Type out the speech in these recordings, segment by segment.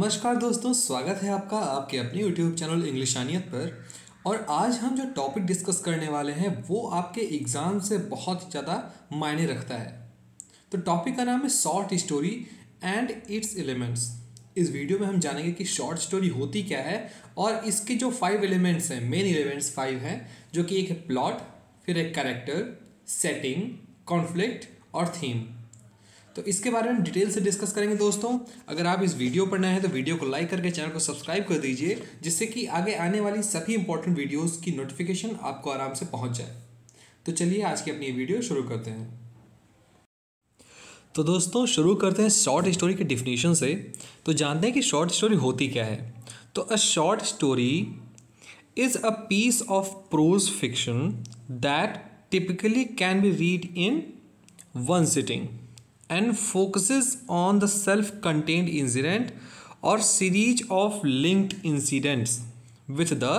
नमस्कार दोस्तों स्वागत है आपका आपके अपने यूट्यूब चैनल इंग्लिश आनियत पर और आज हम जो टॉपिक डिस्कस करने वाले हैं वो आपके एग्ज़ाम से बहुत ज़्यादा मायने रखता है तो टॉपिक का नाम है short story and its elements इस वीडियो में हम जानेंगे कि शॉर्ट स्टोरी होती क्या है और इसके जो फाइव एलिमेंट्स हैं मेन एलिमेंट्स फाइव हैं जो कि एक है प्लॉट फिर एक करेक्टर सेटिंग कॉन्फ्लिक्ट और थीम तो इसके बारे में डिटेल से डिस्कस करेंगे दोस्तों अगर आप इस वीडियो पर नए हैं तो वीडियो को लाइक करके चैनल को सब्सक्राइब कर दीजिए जिससे कि आगे आने वाली सभी इंपॉर्टेंट वीडियोस की नोटिफिकेशन आपको आराम से पहुंच जाए तो चलिए आज की अपनी वीडियो शुरू करते हैं तो दोस्तों शुरू करते हैं शॉर्ट स्टोरी के डिफिनेशन से तो जानते हैं कि शॉर्ट स्टोरी होती क्या है तो a short story is a piece of prose fiction that typically can be read in one sitting and focus on the self content incident और series of linked incidents with the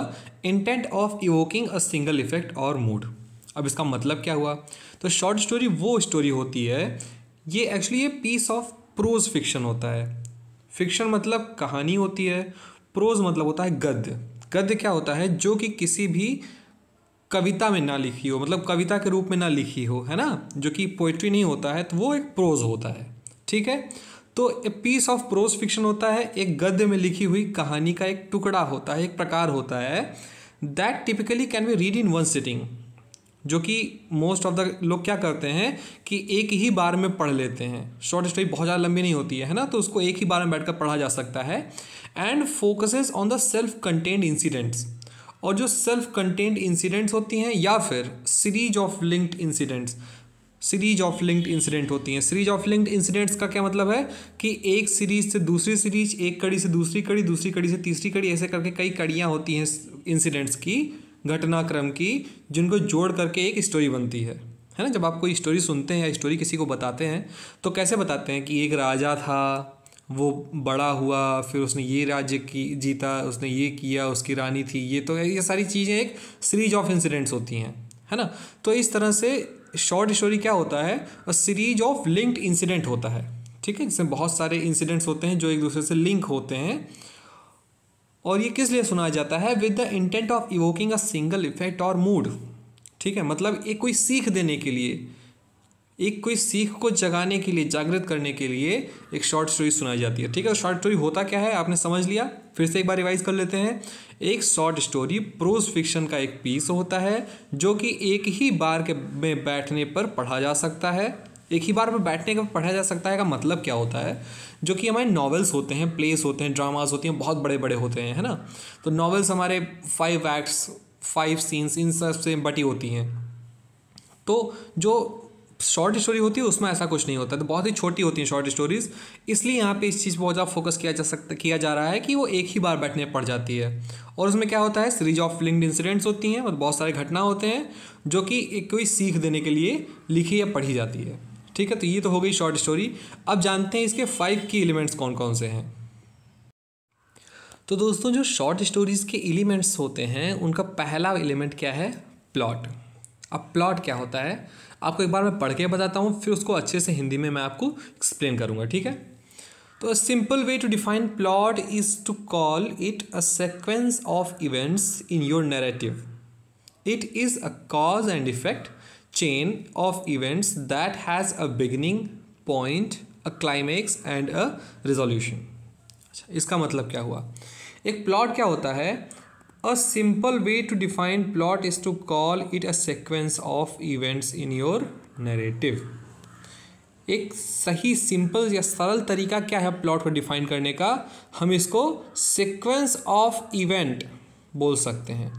intent of evoking a single effect और mood अब इसका मतलब क्या हुआ तो short story वो story होती है ये एक्चुअली ये पीस ऑफ प्रोज फिक्शन होता है फिक्शन मतलब कहानी होती है प्रोज मतलब होता है गद्य गद्य क्या होता है जो कि किसी भी कविता में ना लिखी हो मतलब कविता के रूप में ना लिखी हो है ना जो कि पोइट्री नहीं होता है तो वो एक प्रोज होता है ठीक है तो a piece of prose fiction होता है एक गद्य में लिखी हुई कहानी का एक टुकड़ा होता है एक प्रकार होता है that typically can be read in one sitting जो कि मोस्ट ऑफ द लोग क्या करते हैं कि एक ही बार में पढ़ लेते हैं शॉर्ट स्टोरी बहुत ज़्यादा लंबी नहीं होती है है ना तो उसको एक ही बार में बैठकर पढ़ा जा सकता है and focuses on the self contained incidents और जो सेल्फ कंटेंट इंसिडेंट्स होती हैं या फिर series of linked incidents series of linked incident होती हैं सीरीज ऑफ लिंक्ड इंसिडेंट्स का क्या मतलब है कि एक सीरीज से दूसरी सीरीज एक कड़ी से दूसरी कड़ी दूसरी कड़ी से तीसरी कड़ी ऐसे करके कई कड़ियाँ होती हैं इंसिडेंट्स की घटनाक्रम की जिनको जोड़ करके एक स्टोरी बनती है है ना जब आप कोई स्टोरी सुनते हैं या स्टोरी किसी को बताते हैं तो कैसे बताते हैं कि एक राजा था वो बड़ा हुआ फिर उसने ये राज्य की जीता उसने ये किया उसकी रानी थी ये तो ये सारी चीज़ें एक सीरीज ऑफ इंसिडेंट्स होती हैं है ना तो इस तरह से शॉर्ट स्टोरी क्या होता है a series of linked incident होता है ठीक है जिसमें बहुत सारे इंसिडेंट्स होते हैं जो एक दूसरे से लिंक होते हैं और ये किस लिए सुनाया जाता है with the intent of evoking a single effect और मूड ठीक है मतलब एक कोई सीख देने के लिए एक कोई सीख को जगाने के लिए जागृत करने के लिए एक शॉर्ट स्टोरी सुनाई जाती है ठीक है शॉर्ट तो स्टोरी होता क्या है आपने समझ लिया फिर से एक बार रिवाइज कर लेते हैं एक शॉर्ट स्टोरी प्रोज फिक्शन का एक पीस होता है जो कि एक ही बार के में बैठने पर पढ़ा जा सकता है एक ही बार में बैठने पर पढ़ा जा सकता है का मतलब क्या होता है जो कि हमारे नॉवेल्स होते हैं प्लेस होते हैं ड्रामाज होती हैं बहुत बड़े बड़े होते हैं है ना तो नॉवेल्स हमारे फाइव एक्ट्स फाइव सीन्स इन सब से बटी होती हैं तो जो शॉर्ट स्टोरी होती है उसमें ऐसा कुछ नहीं होता तो बहुत ही छोटी होती हैं शॉर्ट स्टोरीज इसलिए यहाँ पे इस चीज़ पर बहुत ज़्यादा फोकस किया जा सकता किया जा रहा है कि वो एक ही बार बैठने पड़ जाती है और उसमें क्या होता है सीरीज ऑफ लिंक्ड इंसिडेंट्स होती हैं और बहुत सारे घटना होते हैं जो कि एक कोई सीख देने के लिए लिखी या पढ़ी जाती है ठीक है तो ये तो हो गई शॉर्ट स्टोरी अब जानते हैं इसके फाइव की एलिमेंट्स कौन कौन से हैं तो दोस्तों जो शॉर्ट स्टोरीज़ के एलिमेंट्स होते हैं उनका पहला एलिमेंट क्या है प्लॉट अब प्लॉट क्या होता है आपको एक बार मैं पढ़ के बताता हूँ फिर उसको अच्छे से हिंदी में मैं आपको एक्सप्लेन करूँगा ठीक है तो simple way to define plot is to call it a sequence of events in your narrative it is a cause and effect chain of events that has a beginning point a climax and a resolution अच्छा इसका मतलब क्या हुआ एक plot क्या होता है A simple way to define plot is to call it a sequence of events in your narrative. एक सही सिंपल या सरल तरीका क्या है प्लॉट को डिफाइन करने का हम इसको सीक्वेंस ऑफ इवेंट बोल सकते हैं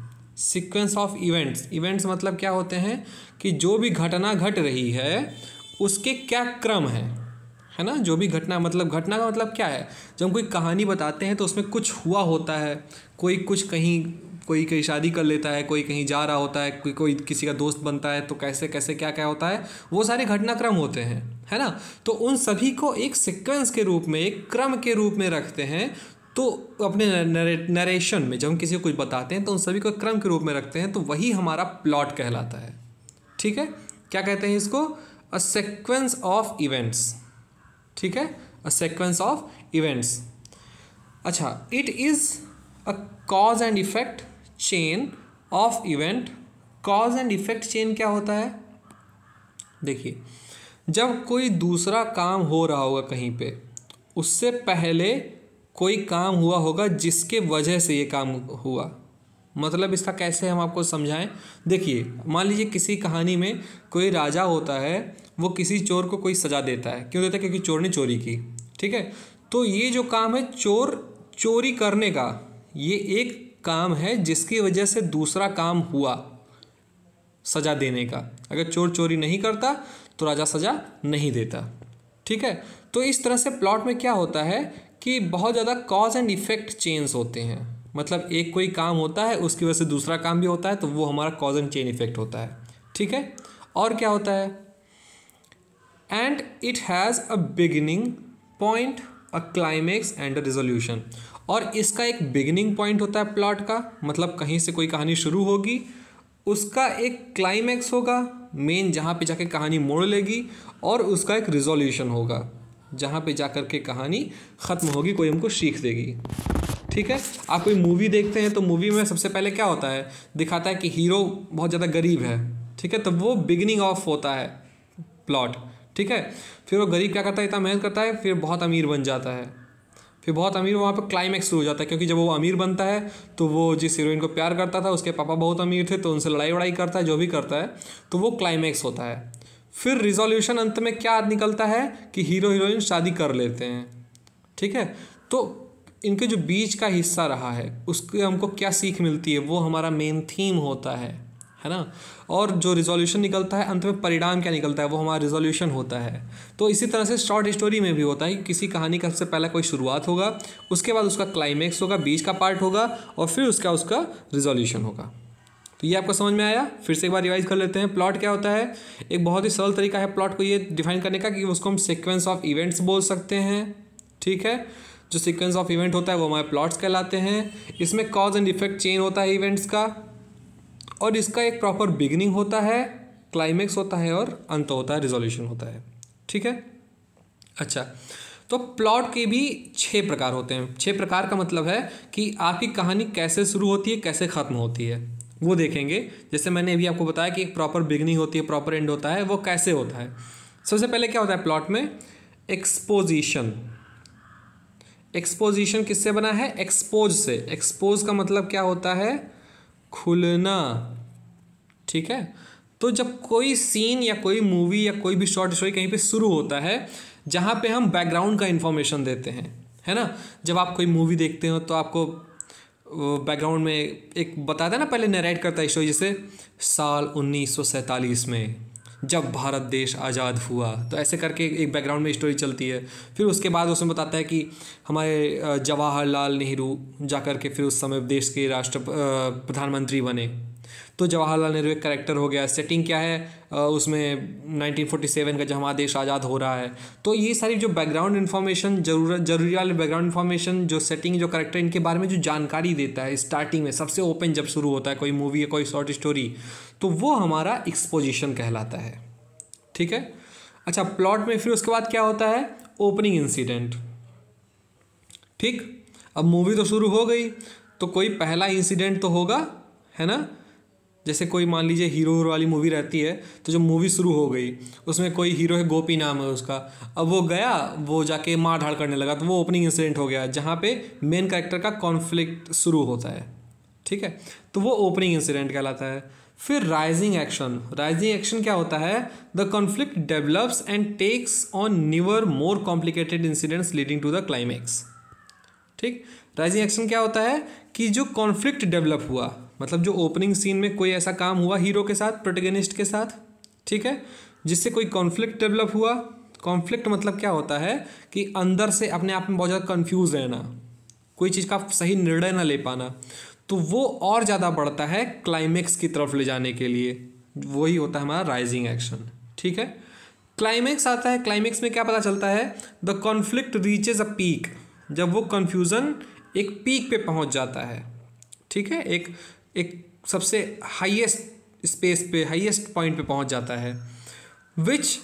सीक्वेंस ऑफ इवेंट्स इवेंट्स मतलब क्या होते हैं कि जो भी घटना घट रही है उसके क्या क्रम हैं है ना जो भी घटना मतलब घटना का मतलब क्या है जब हम कोई कहानी बताते हैं तो उसमें कुछ हुआ होता है कोई कुछ कहीं कोई कहीं शादी कर लेता है कोई कहीं जा रहा होता है कोई कोई किसी का दोस्त बनता है तो कैसे कैसे क्या क्या होता है वो सारे घटनाक्रम होते हैं है ना तो उन सभी को एक सिक्वेंस के रूप में एक क्रम के रूप में रखते हैं तो अपने नरेशन में जब हम किसी को कुछ बताते हैं तो उन सभी को क्रम के रूप में रखते हैं तो वही हमारा प्लॉट कहलाता है ठीक है क्या कहते हैं इसको अ सिक्वेंस ऑफ इवेंट्स ठीक है अ सेक्वेंस ऑफ इवेंट्स अच्छा it is a cause and effect chain of event cause and effect chain क्या होता है देखिए जब कोई दूसरा काम हो रहा होगा कहीं पे उससे पहले कोई काम हुआ होगा जिसके वजह से ये काम हुआ मतलब इसका कैसे हम आपको समझाएं देखिए मान लीजिए किसी कहानी में कोई राजा होता है वो किसी चोर को कोई सज़ा देता है क्यों देता है क्योंकि चोर ने चोरी की ठीक है तो ये जो काम है चोर चोरी करने का ये एक काम है जिसकी वजह से दूसरा काम हुआ सज़ा देने का अगर चोर चोरी नहीं करता तो राजा सज़ा नहीं देता ठीक है तो इस तरह से प्लॉट में क्या होता है कि बहुत ज़्यादा कॉज एंड इफ़ेक्ट चेंज होते हैं मतलब एक कोई काम होता है उसकी वजह से दूसरा काम भी होता है तो वो हमारा कॉज एंड चेन इफेक्ट होता है ठीक है और क्या होता है and it has a beginning point a climax and a resolution और इसका एक बिगिनिंग पॉइंट होता है प्लॉट का मतलब कहीं से कोई कहानी शुरू होगी उसका एक क्लाइमैक्स होगा मेन जहाँ पे जाके कहानी मोड़ लेगी और उसका एक रिजोल्यूशन होगा जहाँ पे जाकर के कहानी ख़त्म होगी कोई हमको सीख देगी ठीक है आप कोई मूवी देखते हैं तो मूवी में सबसे पहले क्या होता है दिखाता है कि हीरो बहुत ज़्यादा गरीब है ठीक है तो वो बिगनिंग ऑफ होता है प्लॉट ठीक है फिर वो गरीब क्या करता है इतना मेहनत करता है फिर बहुत अमीर बन जाता है फिर बहुत अमीर वहाँ पर क्लाइमैक्स हो जाता है क्योंकि जब वो अमीर बनता है तो वो जिस हीरोइन को प्यार करता था उसके पापा बहुत अमीर थे तो उनसे लड़ाई वड़ाई करता है जो भी करता है तो वो क्लाइमैक्स होता है फिर रिजोल्यूशन अंत में क्या निकलता है कि हीरो हीरोइन शादी कर लेते हैं ठीक है तो इनके जो बीच का हिस्सा रहा है उसके हमको क्या सीख मिलती है वो हमारा मेन थीम होता है है ना और जो रिजोल्यूशन निकलता है अंत में परिणाम क्या निकलता है वो हमारा रिजोल्यूशन होता है तो इसी तरह से शॉर्ट स्टोरी में भी होता है कि किसी कहानी का सबसे पहला कोई शुरुआत होगा उसके बाद उसका क्लाइमैक्स होगा बीच का पार्ट होगा और फिर उसका उसका रिजोल्यूशन होगा तो ये आपको समझ में आया फिर से एक बार रिवाइज कर लेते हैं प्लॉट क्या होता है एक बहुत ही सरल तरीका है प्लॉट को ये डिफाइन करने का कि उसको हम सिक्वेंस ऑफ इवेंट्स बोल सकते हैं ठीक है जो सीक्वेंस ऑफ इवेंट होता है वो हमारे प्लॉट्स कहलाते हैं इसमें कॉज एंड इफेक्ट चेन होता है इवेंट्स का और इसका एक प्रॉपर बिगनिंग होता है क्लाइमेक्स होता है और अंत होता है रिजोल्यूशन होता है ठीक है अच्छा तो प्लॉट के भी छः प्रकार होते हैं छः प्रकार का मतलब है कि आपकी कहानी कैसे शुरू होती है कैसे ख़त्म होती है वो देखेंगे जैसे मैंने अभी आपको बताया कि एक प्रॉपर बिगनिंग होती है प्रॉपर एंड होता है वो कैसे होता है सबसे पहले क्या होता है प्लॉट में एक्सपोजिशन एक्सपोजिशन किससे बना है एक्सपोज से एक्सपोज का मतलब क्या होता है खुलना ठीक है तो जब कोई सीन या कोई मूवी या कोई भी शॉर्ट स्टोरी कहीं पे शुरू होता है जहाँ पे हम बैकग्राउंड का इन्फॉर्मेशन देते हैं है ना जब आप कोई मूवी देखते हो तो आपको बैकग्राउंड में एक बताता है ना पहले नरेट करता है स्टोरी जैसे साल उन्नीस में जब भारत देश आज़ाद हुआ तो ऐसे करके एक बैकग्राउंड में स्टोरी चलती है फिर उसके बाद उसमें बताता है कि हमारे जवाहरलाल नेहरू जा कर के फिर उस समय देश के राष्ट्र प्रधानमंत्री बने तो जवाहरलाल नेहरू एक करेक्टर हो गया सेटिंग क्या है उसमें 1947 का जहाँ हमारा देश आज़ाद हो रहा है तो ये सारी जो बैकग्राउंड इन्फॉर्मेशन जरूरत जरूरी वाली बैकग्राउंड इन्फॉर्मेशन जो सेटिंग जो करेक्टर इनके बारे में जो जानकारी देता है स्टार्टिंग में सबसे ओपन जब शुरू होता है कोई मूवी या कोई शॉर्ट स्टोरी तो वो हमारा एक्सपोजिशन कहलाता है ठीक है अच्छा प्लॉट में फिर उसके बाद क्या होता है ओपनिंग इंसिडेंट ठीक अब मूवी तो शुरू हो गई तो कोई पहला इंसिडेंट तो होगा है ना जैसे कोई मान लीजिए हीरो वाली मूवी रहती है तो जो मूवी शुरू हो गई उसमें कोई हीरो है गोपी नाम है उसका अब वो गया वो जाके मार धाड़ करने लगा तो वो ओपनिंग इंसिडेंट हो गया जहाँ पे मेन कैरेक्टर का कॉन्फ्लिक्ट शुरू होता है ठीक है तो वो ओपनिंग इंसिडेंट कहलाता है फिर राइजिंग एक्शन राइजिंग एक्शन क्या होता है the conflict develops and takes on newer more complicated incidents leading to the climax ठीक राइजिंग एक्शन क्या होता है कि जो कॉन्फ्लिक्ट डेवलप हुआ मतलब जो ओपनिंग सीन में कोई ऐसा काम हुआ हीरो के साथ प्रोटेगनिस्ट के साथ ठीक है जिससे कोई कॉन्फ्लिक्ट डेवलप हुआ कॉन्फ्लिक्ट मतलब क्या होता है कि अंदर से अपने आप में बहुत ज़्यादा कन्फ्यूज़ रहना कोई चीज़ का सही निर्णय ना ले पाना तो वो और ज़्यादा बढ़ता है क्लाइमेक्स की तरफ ले जाने के लिए वही होता है हमारा राइजिंग एक्शन ठीक है क्लाइमेक्स आता है क्लाइमेक्स में क्या पता चलता है the conflict reaches a peak जब वो कन्फ्यूज़न एक पीक पे पहुंच जाता है ठीक है एक एक सबसे हाईएस्ट स्पेस पे हाईएस्ट पॉइंट पे पहुंच जाता है which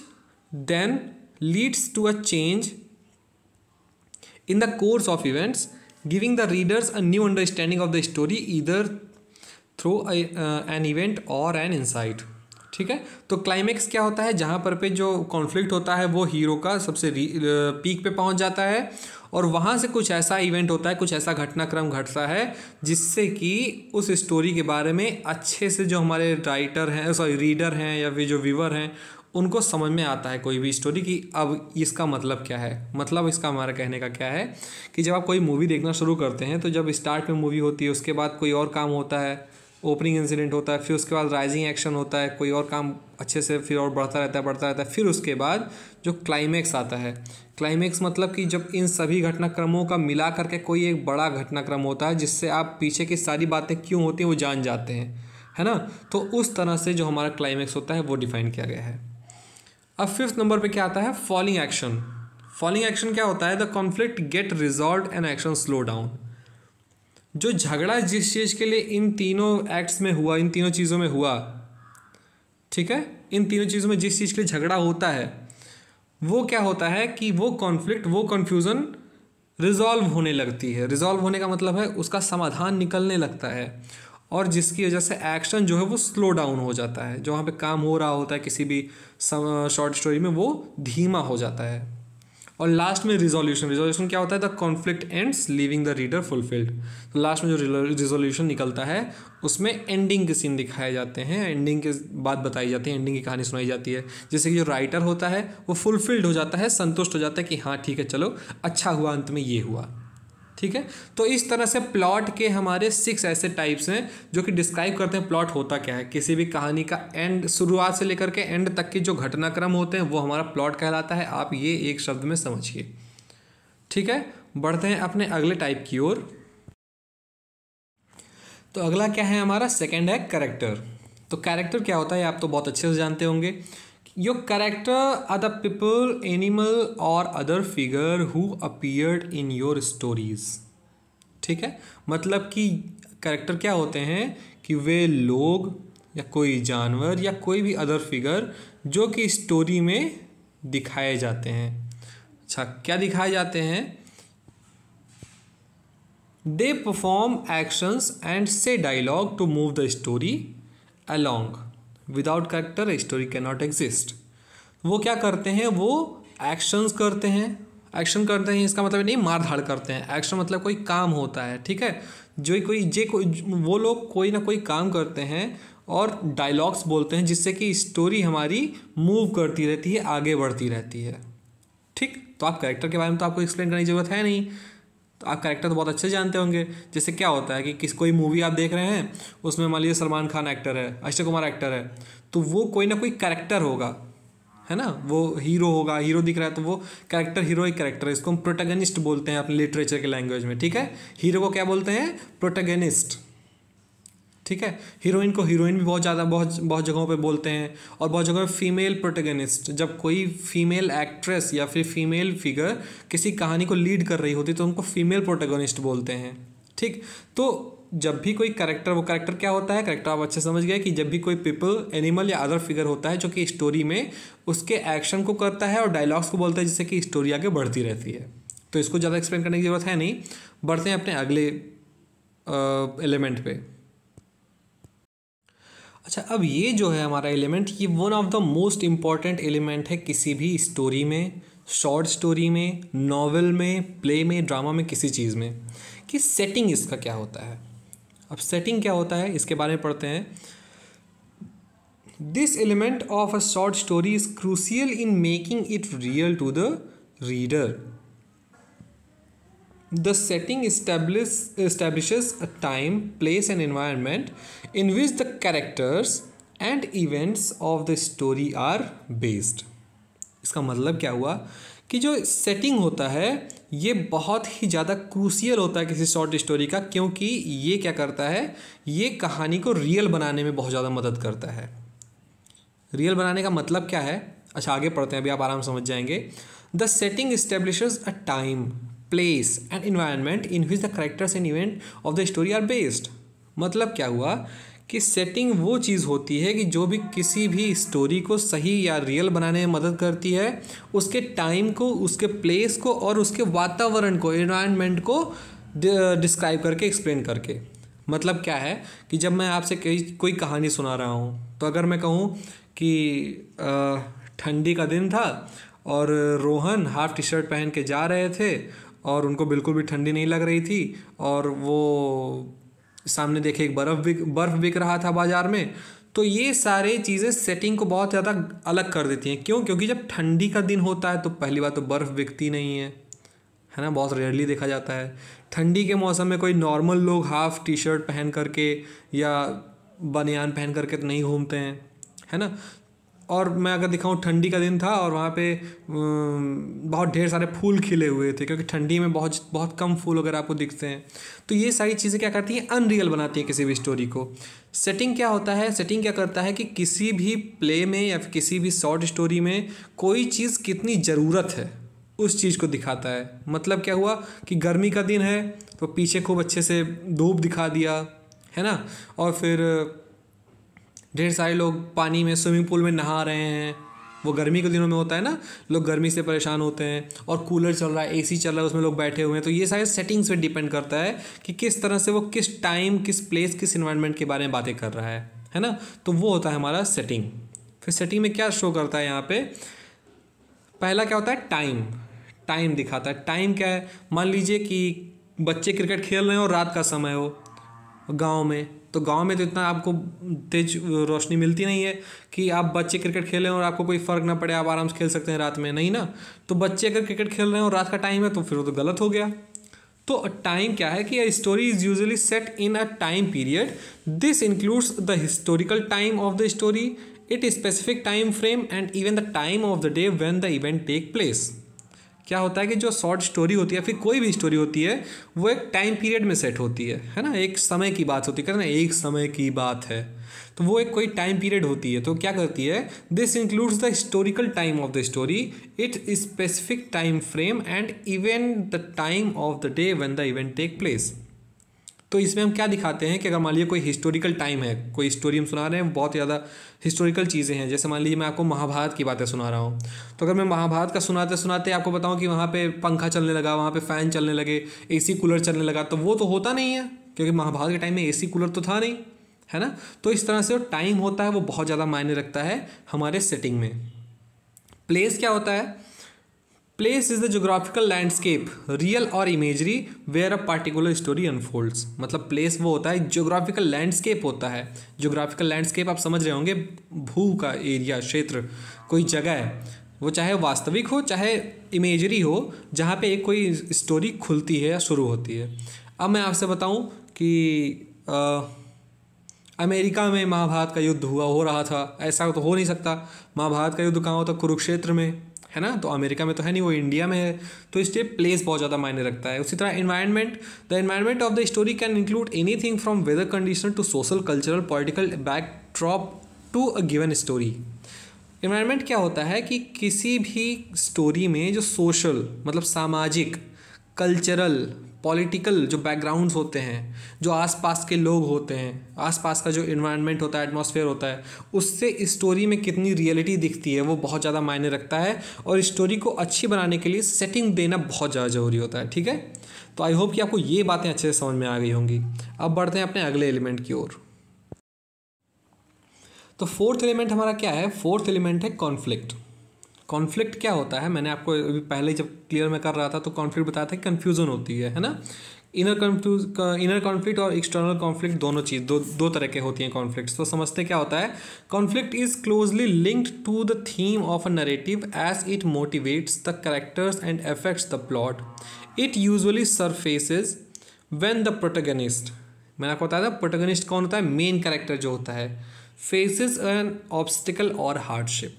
then leads to a change in the course of events giving the readers a new understanding of the story either through an event और एन इंसाइट ठीक है तो क्लाइमेक्स क्या होता है जहाँ पर पे जो कॉन्फ्लिक्ट होता है वो हीरो का सबसे पीक uh, पे पहुँच जाता है और वहाँ से कुछ ऐसा इवेंट होता है कुछ ऐसा घटनाक्रम घटता है जिससे कि उस स्टोरी के बारे में अच्छे से जो हमारे राइटर हैं सॉरी रीडर हैं या फिर जो व्यूवर हैं उनको समझ में आता है कोई भी स्टोरी कि अब इसका मतलब क्या है मतलब इसका हमारा कहने का क्या है कि जब आप कोई मूवी देखना शुरू करते हैं तो जब स्टार्ट में मूवी होती है उसके बाद कोई और काम होता है ओपनिंग इंसिडेंट होता है फिर उसके बाद राइजिंग एक्शन होता है कोई और काम अच्छे से फिर और बढ़ता रहता है बढ़ता रहता है फिर उसके बाद जो क्लाइमैक्स आता है क्लाइमैक्स मतलब कि जब इन सभी घटनाक्रमों का मिला करके कोई एक बड़ा घटनाक्रम होता है जिससे आप पीछे की सारी बातें क्यों होती हैं वो जान जाते हैं है ना तो उस तरह से जो हमारा क्लाइमैक्स होता है वो डिफाइन किया गया है अब फिफ्थ नंबर पर क्या आता है फॉलिंग एक्शन फॉलिंग एक्शन क्या होता है the conflict get resolve and action slow down जो झगड़ा जिस चीज़ के लिए इन तीनों एक्ट्स में हुआ इन तीनों चीज़ों में हुआ ठीक है इन तीनों चीज़ों में जिस चीज़ के लिए झगड़ा होता है वो क्या होता है कि वो कॉन्फ्लिक्ट वो कन्फ्यूज़न रिजॉल्व होने लगती है रिजॉल्व होने का मतलब है उसका समाधान निकलने लगता है और जिसकी वजह से एक्शन जो है वो स्लो डाउन हो जाता है जो वहाँ पे काम हो रहा होता है किसी भी शॉर्ट स्टोरी में वो धीमा हो जाता है और लास्ट में रिजोल्यूशन रिजोल्यूशन क्या होता है the conflict ends leaving the reader fulfilled तो लास्ट में जो रिजोल्यूशन निकलता है उसमें एंडिंग के सीन दिखाए जाते हैं एंडिंग के बाद बताई जाती है एंडिंग की कहानी सुनाई जाती है जैसे कि जो राइटर होता है वो फुलफिल्ड हो जाता है संतुष्ट हो जाता है कि हाँ ठीक है चलो अच्छा हुआ अंत में ये हुआ ठीक है तो इस तरह से प्लॉट के हमारे सिक्स ऐसे टाइप्स हैं जो कि डिस्क्राइब करते हैं प्लॉट होता क्या है किसी भी कहानी का एंड शुरुआत से लेकर के एंड तक के जो घटनाक्रम होते हैं वो हमारा प्लॉट कहलाता है आप ये एक शब्द में समझिए ठीक है बढ़ते हैं अपने अगले टाइप की ओर तो अगला क्या है हमारा सेकेंड है करेक्टर तो कैरेक्टर क्या होता है आप तो बहुत अच्छे से जानते होंगे your character are people animal और other figure who who in your stories ठीक है मतलब कि करेक्टर क्या होते हैं कि वे लोग या कोई जानवर या कोई भी अदर फिगर जो कि स्टोरी में दिखाए जाते हैं अच्छा क्या दिखाए जाते हैं they perform actions and say dialogue to move the story along without character story can not exist वो क्या करते हैं वो एक्शंस करते हैं एक्शन करते हैं इसका मतलब नहीं मार धाड़ करते हैं एक्शन मतलब कोई काम होता है ठीक है जो कोई जे कोई वो लोग कोई ना कोई काम करते हैं और डायलॉग्स बोलते हैं जिससे कि स्टोरी हमारी मूव करती रहती है आगे बढ़ती रहती है ठीक तो आप कैरेक्टर के बारे में तो आपको एक्सप्लेन करने की ज़रूरत है नहीं तो आप करेक्टर तो बहुत अच्छे जानते होंगे जैसे क्या होता है कि किस कोई मूवी आप देख रहे हैं उसमें मान लीजिए सलमान खान एक्टर है अक्षय कुमार एक्टर है तो वो कोई ना कोई करेक्टर होगा है ना वो हीरो होगा हीरो दिख रहा है तो वो कैरेक्टर एक करेक्टर है इसको हम प्रोटेगनिस्ट बोलते हैं अपने लिटरेचर के लैंग्वेज में ठीक है हीरो को क्या बोलते हैं प्रोटेगनिस्ट ठीक है हीरोइन को हीरोइन भी बहुत ज़्यादा बहुत बहुत जगहों पे बोलते हैं और बहुत जगहों पे फीमेल प्रोटेगनिस्ट जब कोई फीमेल एक्ट्रेस या फिर फीमेल फिगर किसी कहानी को लीड कर रही होती है तो उनको फीमेल प्रोटेगनिस्ट बोलते हैं ठीक तो जब भी कोई करेक्टर वो करेक्टर क्या होता है करेक्टर आप अच्छे समझ गए कि जब भी कोई पीपल एनिमल या अदर फिगर होता है जो कि स्टोरी में उसके एक्शन को करता है और डायलॉग्स को बोलता है जिससे कि स्टोरी आगे बढ़ती रहती है तो इसको ज़्यादा एक्सप्लेन करने की ज़रूरत है नहीं बढ़ते हैं अपने अगले एलिमेंट पे अच्छा अब ये जो है हमारा एलिमेंट ये one of the most important element है किसी भी स्टोरी में शॉर्ट स्टोरी में नॉवल में प्ले में ड्रामा में किसी चीज़ में कि सेटिंग इसका क्या होता है अब सेटिंग क्या होता है इसके बारे में पढ़ते हैं this element of a short story is crucial in making it real to the reader the setting establishes a time place and environment in which the characters and events of the story are based इसका मतलब क्या हुआ कि जो setting होता है ये बहुत ही ज़्यादा क्रूसियल होता है किसी शॉर्ट स्टोरी का क्योंकि ये क्या करता है ये कहानी को रियल बनाने में बहुत ज़्यादा मदद करता है रियल बनाने का मतलब क्या है अच्छा आगे पढ़ते हैं अभी आप आराम समझ जाएंगे the setting establish a time place and environment in which the characters and event of the story are based मतलब क्या हुआ कि सेटिंग वो चीज़ होती है कि जो भी किसी भी स्टोरी को सही या रियल बनाने में मदद करती है उसके टाइम को उसके प्लेस को और उसके वातावरण को इन्वायरमेंट को डिस्क्राइब करके एक्सप्लेन करके मतलब क्या है कि जब मैं आपसे कोई कोई कहानी सुना रहा हूँ तो अगर मैं कहूँ कि ठंडी का दिन था और रोहन हाफ टी शर्ट पहन के जा रहे थे और उनको बिल्कुल भी ठंडी नहीं लग रही थी और वो सामने देखे एक बर्फ़ बिक बर्फ़ बिक रहा था बाज़ार में तो ये सारे चीज़ें सेटिंग को बहुत ज़्यादा अलग कर देती हैं क्यों क्योंकि जब ठंडी का दिन होता है तो पहली बात तो बर्फ़ बिकती नहीं है है ना बहुत रेयरली देखा जाता है ठंडी के मौसम में कोई नॉर्मल लोग हाफ़ टी शर्ट पहन करके या बनियान पहन करके तो नहीं घूमते हैं है ना और मैं अगर दिखाऊँ ठंडी का दिन था और वहाँ पे बहुत ढेर सारे फूल खिले हुए थे क्योंकि ठंडी में बहुत बहुत कम फूल अगर आपको दिखते हैं तो ये सारी चीज़ें क्या करती हैं अनरियल बनाती हैं किसी भी स्टोरी को सेटिंग क्या होता है सेटिंग क्या करता है कि किसी भी प्ले में या फिर किसी भी शॉर्ट स्टोरी में कोई चीज़ कितनी ज़रूरत है उस चीज़ को दिखाता है मतलब क्या हुआ कि गर्मी का दिन है तो पीछे खूब अच्छे से धूप दिखा दिया है ना और फिर ढेर सारे लोग पानी में स्विमिंग पूल में नहा रहे हैं वो गर्मी के दिनों में होता है ना लोग गर्मी से परेशान होते हैं और कूलर चल रहा है एसी चल रहा है उसमें लोग बैठे हुए हैं तो ये सारे सेटिंग्स पे डिपेंड करता है कि किस तरह से वो किस टाइम किस प्लेस किस इन्वायरमेंट के बारे में बातें कर रहा है है ना तो वो होता है हमारा सेटिंग फिर सेटिंग में क्या शो करता है यहाँ पे पहला क्या होता है टाइम टाइम दिखाता है टाइम क्या है मान लीजिए कि बच्चे क्रिकेट खेल रहे हैं और रात का समय हो गांव में तो गांव में तो इतना आपको तेज रोशनी मिलती नहीं है कि आप बच्चे क्रिकेट खेल रहे हो और आपको कोई फ़र्क ना पड़े आप आराम से खेल सकते हैं रात में नहीं ना तो बच्चे अगर क्रिकेट खेल रहे हैं और रात का टाइम है तो फिर वो तो गलत हो गया तो टाइम क्या है कि story is usually set in a time period this includes the historical time of the story it specific time frame and even the time of the day when the event take place क्या होता है कि जो short story होती है फिर कोई भी स्टोरी होती है वो एक टाइम पीरियड में सेट होती है है ना एक समय की बात होती है कहते ना एक समय की बात है तो वो एक कोई टाइम पीरियड होती है तो क्या करती है this includes the historical time of the story it specific time frame and event the time of the day when the event take place तो इसमें हम क्या दिखाते हैं कि अगर मान लीजिए कोई हिस्टोरिकल टाइम है कोई स्टोरी हम सुना रहे हैं बहुत ज़्यादा हिस्टोरिकल चीज़ें हैं जैसे मान लीजिए मैं आपको महाभारत की बातें सुना रहा हूँ तो अगर मैं महाभारत का सुनाते सुनाते आपको बताऊँ कि वहाँ पर पंखा चलने लगा वहाँ पर फ़ैन चलने लगे ए कूलर चलने लगा तो वो तो होता नहीं है क्योंकि महाभारत के टाइम में ए कूलर तो था नहीं है ना तो इस तरह से जो टाइम होता है वो बहुत ज़्यादा मायने रखता है हमारे सेटिंग में प्लेस क्या होता है place is the geographical landscape real और imagery where a particular story unfolds मतलब प्लेस वो होता है जोग्राफिकल लैंडस्केप होता है जोग्राफिकल लैंडस्केप आप समझ रहे होंगे भू का एरिया क्षेत्र कोई जगह है वो चाहे वास्तविक हो चाहे इमेजरी हो जहाँ पे एक कोई स्टोरी खुलती है या शुरू होती है अब मैं आपसे बताऊँ कि आ, अमेरिका में महाभारत का युद्ध हुआ हो रहा था ऐसा तो हो नहीं सकता महाभारत का युद्ध कहाँ होता कुरुक्षेत्र में है ना तो अमेरिका में तो है नहीं वो इंडिया में है तो इसलिए प्लेस बहुत ज़्यादा मायने रखता है उसी तरह environment the environment of the story can include anything from weather condition to social cultural political backdrop to a given story environment क्या होता है कि किसी भी स्टोरी में जो सोशल मतलब सामाजिक कल्चरल पॉलिटिकल जो बैकग्राउंड्स होते हैं जो आसपास के लोग होते हैं आसपास का जो इन्वायरमेंट होता है एटमॉस्फेयर होता है उससे स्टोरी में कितनी रियलिटी दिखती है वो बहुत ज़्यादा मायने रखता है और स्टोरी को अच्छी बनाने के लिए सेटिंग देना बहुत ज़्यादा ज़रूरी होता है ठीक है तो आई होप कि आपको ये बातें अच्छे से समझ में आ गई होंगी अब बढ़ते हैं अपने अगले एलिमेंट की ओर तो फोर्थ एलिमेंट हमारा क्या है फोर्थ एलिमेंट है कॉन्फ्लिक्ट कॉन्फ्लिक्ट क्या होता है मैंने आपको अभी पहले जब क्लियर में कर रहा था तो कॉन्फ्लिक्ट बताया था कन्फ्यूज़न होती है है ना इनर कन्फ्यूज इनर कॉन्फ्लिक्ट और एक्सटर्नल कॉन्फ्लिक्ट दोनों चीज़ दो दो तरह के होती हैं कॉन्फ्लिक्ट तो समझते क्या होता है conflict is closely linked to the theme of a narrative as it motivates the characters and effects the plot it usually surfaces when the protagonist मैंने आपको बताया था प्रोटेगनिस्ट कौन होता है मेन करेक्टर जो होता है फेसिस एन ऑब्स्टिकल और हार्डशिप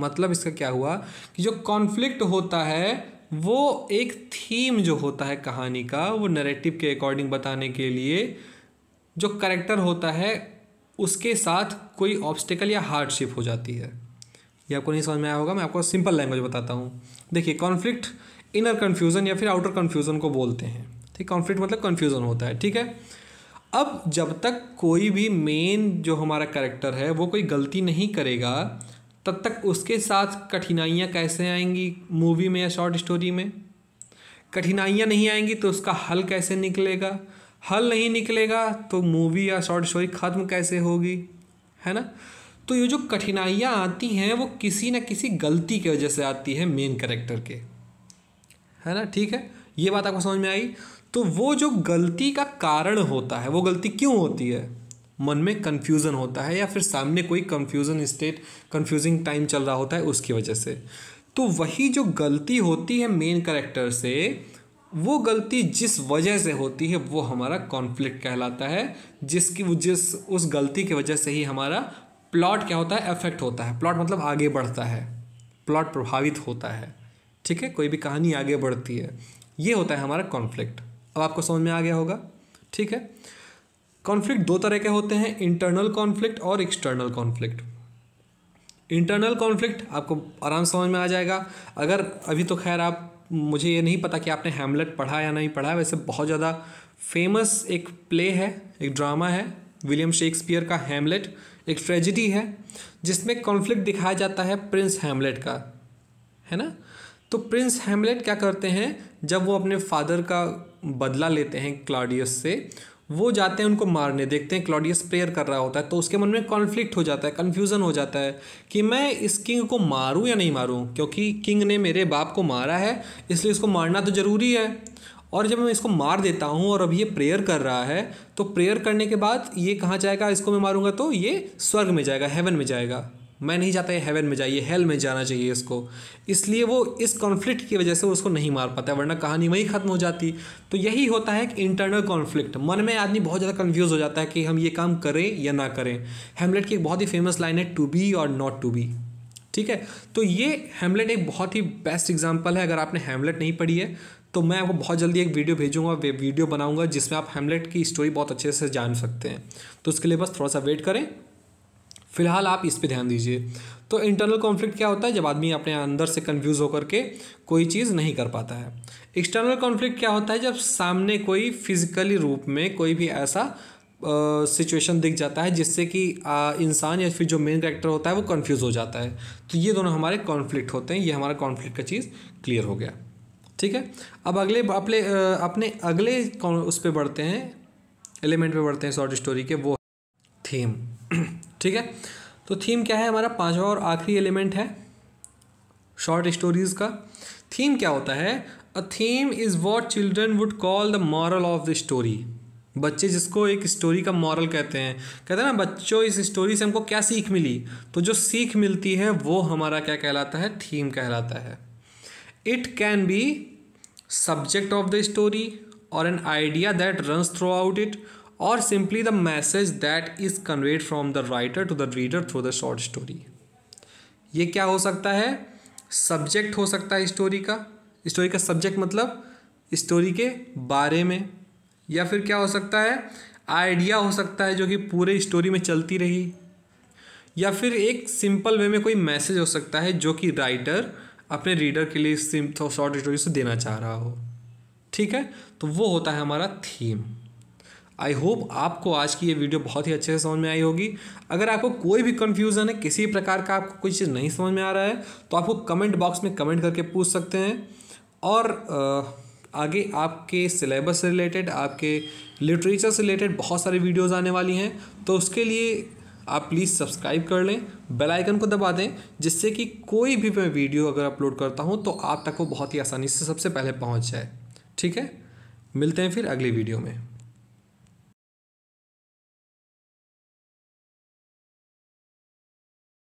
मतलब इसका क्या हुआ कि जो कॉन्फ्लिक्ट होता है वो एक थीम जो होता है कहानी का वो नरेटिव के अकॉर्डिंग बताने के लिए जो करेक्टर होता है उसके साथ कोई ऑब्स्टिकल या हार्डशिप हो जाती है ये आपको नहीं समझ में आया होगा मैं आपको सिंपल लैंग्वेज बताता हूँ देखिए कॉन्फ्लिक्ट इनर कन्फ्यूज़न या फिर आउटर कन्फ्यूज़न को बोलते हैं ठीक कॉन्फ्लिक्ट मतलब कन्फ्यूज़न होता है ठीक है अब जब तक कोई भी मेन जो हमारा करेक्टर है वो कोई गलती नहीं करेगा तब तक उसके साथ कठिनाइयाँ कैसे आएंगी मूवी में या शॉर्ट स्टोरी में कठिनाइयाँ नहीं आएंगी तो उसका हल कैसे निकलेगा हल नहीं निकलेगा तो मूवी या शॉर्ट स्टोरी ख़त्म कैसे होगी है ना तो ये जो कठिनाइयाँ आती हैं वो किसी न किसी गलती की वजह से आती है मेन करेक्टर के है ना ठीक है ये बात आपको समझ में आई तो वो जो गलती का कारण होता है वो गलती क्यों होती है मन में कन्फ्यूज़न होता है या फिर सामने कोई कन्फ्यूज़न स्टेट कन्फ्यूजिंग टाइम चल रहा होता है उसकी वजह से तो वही जो गलती होती है मेन करेक्टर से वो गलती जिस वजह से होती है वो हमारा कॉन्फ्लिक्ट कहलाता है जिसकी जिस उस गलती की वजह से ही हमारा प्लॉट क्या होता है अफेक्ट होता है प्लॉट मतलब आगे बढ़ता है प्लॉट प्रभावित होता है ठीक है कोई भी कहानी आगे बढ़ती है ये होता है हमारा कॉन्फ्लिक्ट अब आपको समझ में आ गया होगा ठीक है कॉन्फ्लिक्ट दो तरह के होते हैं इंटरनल कॉन्फ्लिक्ट और एक्सटर्नल कॉन्फ्लिक्ट इंटरनल कॉन्फ्लिक्ट आपको आराम समझ में आ जाएगा अगर अभी तो खैर आप मुझे ये नहीं पता कि आपने हेमलेट पढ़ा या नहीं पढ़ा वैसे बहुत ज़्यादा फेमस एक प्ले है एक ड्रामा है विलियम शेक्सपियर का हेमलेट एक ट्रेजिडी है जिसमें कॉन्फ्लिक्ट दिखाया जाता है प्रिंस हेमलेट का है ना तो प्रिंस हेमलेट क्या करते हैं जब वो अपने फादर का बदला लेते हैं क्लाडियस से वो जाते हैं उनको मारने देखते हैं क्लॉडियस प्रेयर कर रहा होता है तो उसके मन में कॉन्फ्लिक्ट हो जाता है कन्फ्यूज़न हो जाता है कि मैं इस किंग को मारूं या नहीं मारूं क्योंकि किंग ने मेरे बाप को मारा है इसलिए इसको मारना तो ज़रूरी है और जब मैं इसको मार देता हूँ और अब ये प्रेयर कर रहा है तो प्रेयर करने के बाद ये कहाँ जाएगा इसको मैं मारूंगा तो ये स्वर्ग में जाएगा हेवन में जाएगा मैं नहीं चाहता ये हेवन में जाइए हेल में जाना चाहिए इसको इसलिए वो इस कॉन्फ्लिक्ट की वजह से उसको नहीं मार पाता वरना कहानी वहीं ख़त्म हो जाती तो यही होता है कि इंटरनल कॉन्फ्लिक्ट मन में आदमी बहुत ज़्यादा कन्फ्यूज़ हो जाता है कि हम ये काम करें या ना करें हेमलेट की एक बहुत ही फेमस लाइन है टू बी और नॉट टू बी ठीक है तो ये हेमलेट एक बहुत ही बेस्ट एग्जाम्पल है अगर आपने हेमलेट नहीं पढ़ी है तो मैं आपको बहुत जल्दी एक वीडियो भेजूंगा वीडियो बनाऊंगा जिसमें आप हेमलेट की स्टोरी बहुत अच्छे से जान सकते हैं तो उसके लिए बस थोड़ा सा वेट करें फिलहाल आप इस पर ध्यान दीजिए तो इंटरनल कॉन्फ्लिक्ट क्या होता है जब आदमी अपने अंदर से कन्फ्यूज होकर के कोई चीज़ नहीं कर पाता है एक्सटर्नल कॉन्फ्लिक्ट क्या होता है जब सामने कोई फिजिकली रूप में कोई भी ऐसा सिचुएशन दिख जाता है जिससे कि इंसान या फिर जो मेन कैरेक्टर होता है वो कन्फ्यूज़ हो जाता है तो ये दोनों हमारे कॉन्फ्लिक्ट होते हैं ये हमारा कॉन्फ्लिक्ट का चीज़ क्लियर हो गया ठीक है अब अगले अपने अपने अगले उस पर बढ़ते हैं एलिमेंट पे बढ़ते हैं शॉर्ट स्टोरी के वो थीम ठीक है तो थीम क्या है हमारा पांचवा और आखिरी एलिमेंट है शॉर्ट स्टोरीज का थीम क्या होता है a theme is what children would call the moral of the story बच्चे जिसको एक स्टोरी का मॉरल कहते हैं कहते हैं ना बच्चों इस स्टोरी से हमको क्या सीख मिली तो जो सीख मिलती है वो हमारा क्या कहलाता है थीम कहलाता है it can be subject of the story और an idea that runs throughout it और simply the message that is conveyed from the writer to the reader through the short story ये क्या हो सकता है subject हो सकता है स्टोरी का स्टोरी का सब्जेक्ट मतलब स्टोरी के बारे में या फिर क्या हो सकता है आइडिया हो सकता है जो कि पूरे स्टोरी में चलती रही या फिर एक सिंपल वे में कोई मैसेज हो सकता है जो कि राइटर अपने रीडर के लिए शॉर्ट स्टोरी से देना चाह रहा हो ठीक है तो वो होता है हमारा थीम आई होप आपको आज की ये वीडियो बहुत ही अच्छे से समझ में आई होगी अगर आपको कोई भी कन्फ्यूज़न है किसी प्रकार का आपको कोई चीज़ नहीं समझ में आ रहा है तो आपको कमेंट बॉक्स में कमेंट करके पूछ सकते हैं और आगे आपके सिलेबस से रिलेटेड आपके लिटरेचर से रिलेटेड बहुत सारी वीडियोज़ आने वाली हैं तो उसके लिए आप प्लीज़ सब्सक्राइब कर लें बेल आइकन को दबा दें जिससे कि कोई भी मैं वीडियो अगर अपलोड करता हूँ तो आप तक वो बहुत ही आसानी से सबसे पहले पहुँच जाए ठीक है मिलते हैं फिर अगली वीडियो में